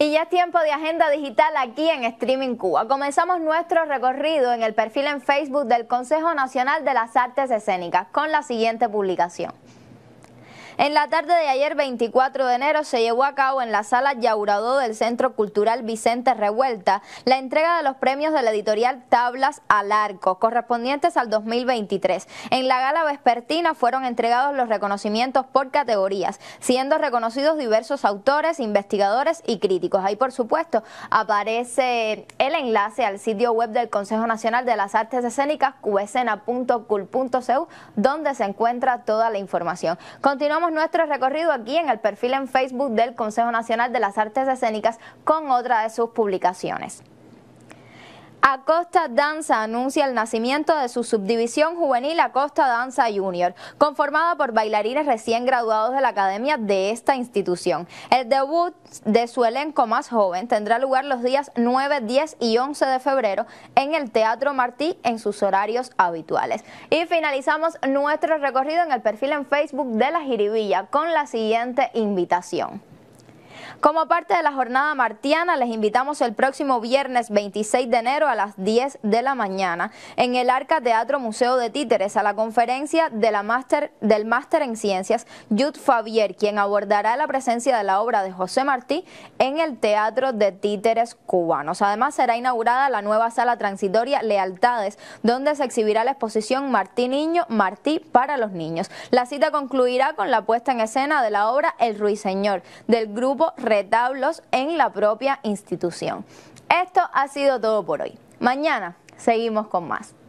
Y ya es tiempo de agenda digital aquí en Streaming Cuba. Comenzamos nuestro recorrido en el perfil en Facebook del Consejo Nacional de las Artes Escénicas con la siguiente publicación. En la tarde de ayer, 24 de enero, se llevó a cabo en la sala Yauradó del Centro Cultural Vicente Revuelta la entrega de los premios de la editorial Tablas al Arco, correspondientes al 2023. En la gala vespertina fueron entregados los reconocimientos por categorías, siendo reconocidos diversos autores, investigadores y críticos. Ahí, por supuesto, aparece el enlace al sitio web del Consejo Nacional de las Artes Escénicas, qsena.cul.cu, donde se encuentra toda la información. Continuamos nuestro recorrido aquí en el perfil en Facebook del Consejo Nacional de las Artes Escénicas con otra de sus publicaciones. Acosta Danza anuncia el nacimiento de su subdivisión juvenil Acosta Danza Junior, conformada por bailarines recién graduados de la academia de esta institución. El debut de su elenco más joven tendrá lugar los días 9, 10 y 11 de febrero en el Teatro Martí en sus horarios habituales. Y finalizamos nuestro recorrido en el perfil en Facebook de La Jiribilla con la siguiente invitación. Como parte de la jornada martiana, les invitamos el próximo viernes 26 de enero a las 10 de la mañana en el Arca Teatro Museo de Títeres a la conferencia de la del máster en ciencias Jud Favier, quien abordará la presencia de la obra de José Martí en el Teatro de Títeres Cubanos. Además, será inaugurada la nueva sala transitoria Lealtades, donde se exhibirá la exposición Martí Niño, Martí para los Niños. La cita concluirá con la puesta en escena de la obra El Ruiseñor, del grupo retablos en la propia institución. Esto ha sido todo por hoy. Mañana seguimos con más.